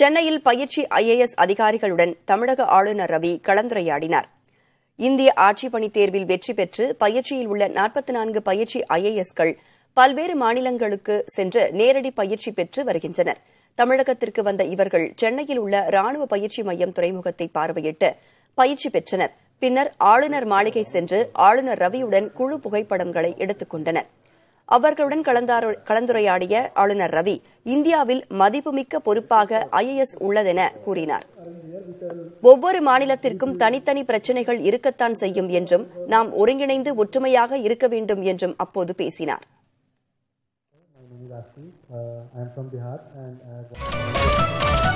சென்னையில் பயிற்சி ஐஏஎஸ் அதிகாரிகளுடன் தமிழக ஆளுநர் ரவி கலந்துரையாடினார் இந்திய ஆட்சிப்பணித் தேர்வில் வெற்றி பெற்று பயிற்சியில் உள்ள நாற்பத்தி நான்கு பயிற்சி ஐஏஎஸ்கள் பல்வேறு மாநிலங்களுக்கு சென்று நேரடி பயிற்சி பெற்று வருகின்றனர் தமிழகத்திற்கு வந்த இவர்கள் சென்னையில் உள்ள ராணுவ பயிற்சி மையம் துறைமுகத்தை பார்வையிட்டு பயிற்சி பெற்றனர் பின்னர் ஆளுநர் மாளிகை சென்று ஆளுநர் ரவியுடன் குழு புகைப்படங்களை எடுத்துக் கொண்டனா் அவர்களுடன் கலந்துரையாடிய ஆளுநர் ரவி இந்தியாவில் மதிப்புமிக்க பொறுப்பாக ஐஏஎஸ் உள்ளதென கூறினார் ஒவ்வொரு மாநிலத்திற்கும் தனித்தனி பிரச்சினைகள் இருக்கத்தான் செய்யும் என்றும் நாம் ஒருங்கிணைந்து ஒற்றுமையாக இருக்க வேண்டும் என்றும் அப்போது பேசினார் I am from Bihar and uh,